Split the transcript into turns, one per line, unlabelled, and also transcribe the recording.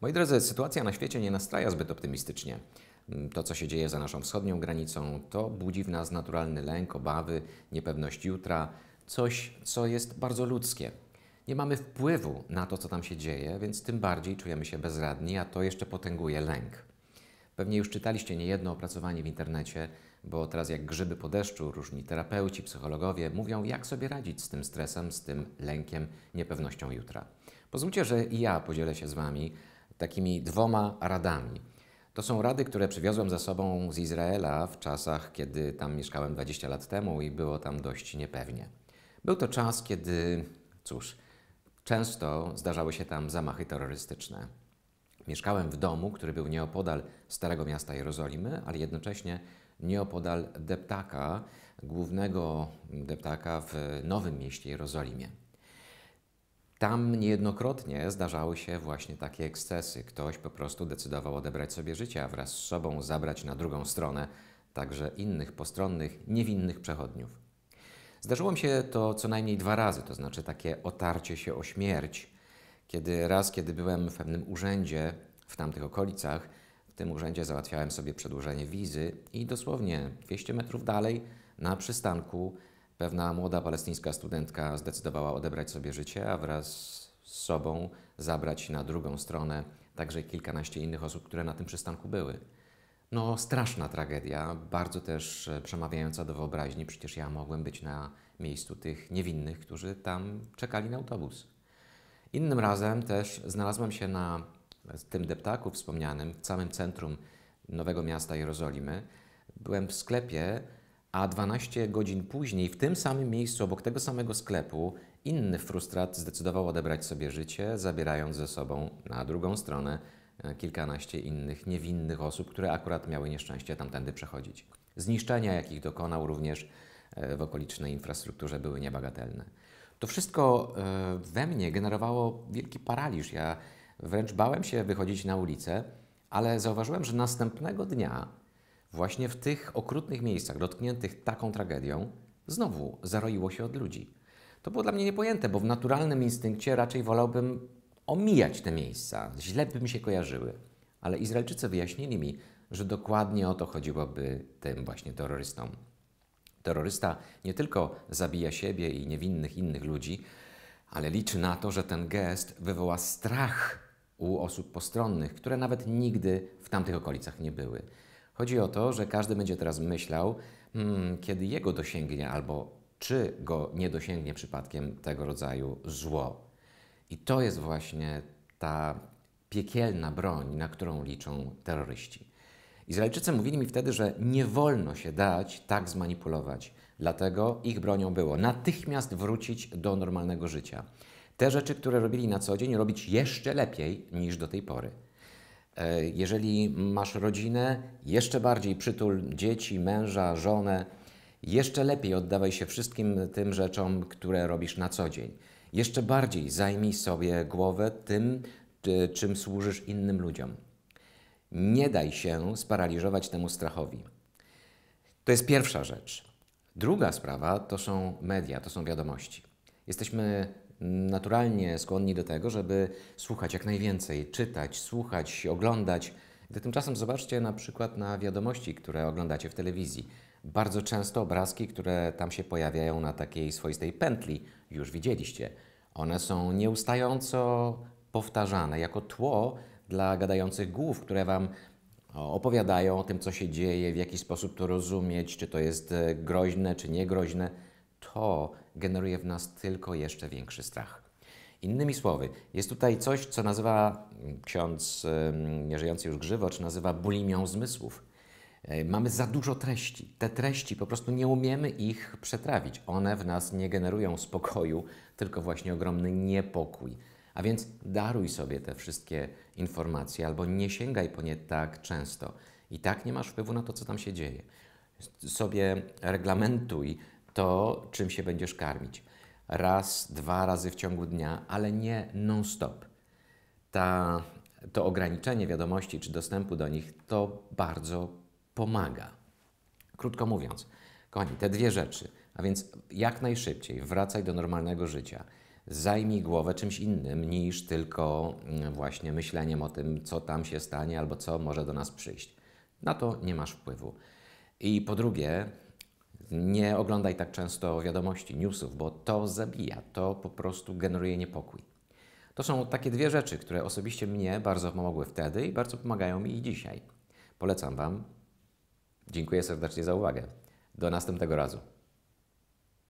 Moi drodzy, sytuacja na świecie nie nastraja zbyt optymistycznie. Mm, to, co się dzieje za naszą wschodnią granicą, to budzi w nas naturalny lęk, obawy, niepewność jutra, coś, co jest bardzo ludzkie. Nie mamy wpływu na to, co tam się dzieje, więc tym bardziej czujemy się bezradni, a to jeszcze potęguje lęk. Pewnie już czytaliście niejedno opracowanie w internecie, bo teraz jak grzyby po deszczu, różni terapeuci, psychologowie mówią, jak sobie radzić z tym stresem, z tym lękiem, niepewnością jutra. Pozwólcie, że i ja podzielę się z Wami takimi dwoma radami. To są rady, które przywiozłem ze sobą z Izraela w czasach, kiedy tam mieszkałem 20 lat temu i było tam dość niepewnie. Był to czas, kiedy, cóż, często zdarzały się tam zamachy terrorystyczne. Mieszkałem w domu, który był nieopodal Starego Miasta Jerozolimy, ale jednocześnie nieopodal deptaka, głównego deptaka w Nowym Mieście Jerozolimie. Tam niejednokrotnie zdarzały się właśnie takie ekscesy. Ktoś po prostu decydował odebrać sobie życie, a wraz z sobą zabrać na drugą stronę także innych postronnych, niewinnych przechodniów. Zdarzyło mi się to co najmniej dwa razy, to znaczy takie otarcie się o śmierć, kiedy raz, kiedy byłem w pewnym urzędzie w tamtych okolicach, w tym urzędzie załatwiałem sobie przedłużenie wizy i dosłownie 200 metrów dalej na przystanku Pewna młoda palestyńska studentka zdecydowała odebrać sobie życie, a wraz z sobą zabrać na drugą stronę także kilkanaście innych osób, które na tym przystanku były. No, straszna tragedia, bardzo też e, przemawiająca do wyobraźni. Przecież ja mogłem być na miejscu tych niewinnych, którzy tam czekali na autobus. Innym razem też znalazłem się na e, tym deptaku wspomnianym, w samym centrum Nowego Miasta Jerozolimy. Byłem w sklepie, a 12 godzin później w tym samym miejscu, obok tego samego sklepu, inny frustrat zdecydował odebrać sobie życie, zabierając ze sobą na drugą stronę e, kilkanaście innych niewinnych osób, które akurat miały nieszczęście tamtędy przechodzić. Zniszczenia, jakich dokonał również e, w okolicznej infrastrukturze, były niebagatelne. To wszystko e, we mnie generowało wielki paraliż. Ja wręcz bałem się wychodzić na ulicę, ale zauważyłem, że następnego dnia Właśnie w tych okrutnych miejscach dotkniętych taką tragedią znowu zaroiło się od ludzi. To było dla mnie niepojęte, bo w naturalnym instynkcie raczej wolałbym omijać te miejsca, źle by mi się kojarzyły. Ale Izraelczycy wyjaśnili mi, że dokładnie o to chodziłoby tym właśnie terrorystom. Terrorysta nie tylko zabija siebie i niewinnych innych ludzi, ale liczy na to, że ten gest wywoła strach u osób postronnych, które nawet nigdy w tamtych okolicach nie były. Chodzi o to, że każdy będzie teraz myślał, hmm, kiedy jego dosięgnie albo czy go nie dosięgnie przypadkiem tego rodzaju zło. I to jest właśnie ta piekielna broń, na którą liczą terroryści. Izraelczycy mówili mi wtedy, że nie wolno się dać tak zmanipulować. Dlatego ich bronią było natychmiast wrócić do normalnego życia. Te rzeczy, które robili na co dzień, robić jeszcze lepiej niż do tej pory. E, jeżeli masz rodzinę, jeszcze bardziej przytul dzieci, męża, żonę. Jeszcze lepiej oddawaj się wszystkim tym rzeczom, które robisz na co dzień. Jeszcze bardziej zajmij sobie głowę tym, czym służysz innym ludziom. Nie daj się sparaliżować temu strachowi. To jest pierwsza rzecz. Druga sprawa to są media, to są wiadomości. Jesteśmy naturalnie skłonni do tego, żeby słuchać jak najwięcej, czytać, słuchać, oglądać. Gdy tymczasem zobaczcie na przykład na wiadomości, które oglądacie w telewizji. Bardzo często obrazki, które tam się pojawiają na takiej swoistej pętli, już widzieliście. One są nieustająco powtarzane jako tło dla gadających głów, które wam opowiadają o tym, co się dzieje, w jaki sposób to rozumieć, czy to jest e, groźne, czy niegroźne to generuje w nas tylko jeszcze większy strach. Innymi słowy, jest tutaj coś, co nazywa mm, ksiądz nieżyjący już Grzywocz, nazywa bulimią zmysłów. E, mamy za dużo treści. Te treści po prostu nie umiemy ich przetrawić. One w nas nie generują spokoju, tylko właśnie ogromny niepokój. A więc daruj sobie te wszystkie informacje albo nie sięgaj po nie tak często. I tak nie masz wpływu na to, co tam się dzieje. Sobie reglamentuj to, czym się będziesz karmić. Raz, dwa razy w ciągu dnia, ale nie non-stop. Ta, to ograniczenie wiadomości czy dostępu do nich to bardzo pomaga. Krótko mówiąc, kochani, te dwie rzeczy, a więc jak najszybciej wracaj do normalnego życia. Zajmij głowę czymś innym niż tylko mm, właśnie myśleniem o tym, co tam się stanie albo co może do nas przyjść. Na to nie masz wpływu. I po drugie, nie oglądaj tak często wiadomości, newsów, bo to zabija, to po prostu generuje niepokój. To są takie dwie rzeczy, które osobiście mnie bardzo pomogły wtedy i bardzo pomagają mi i dzisiaj. Polecam Wam. Dziękuję serdecznie za uwagę. Do następnego razu.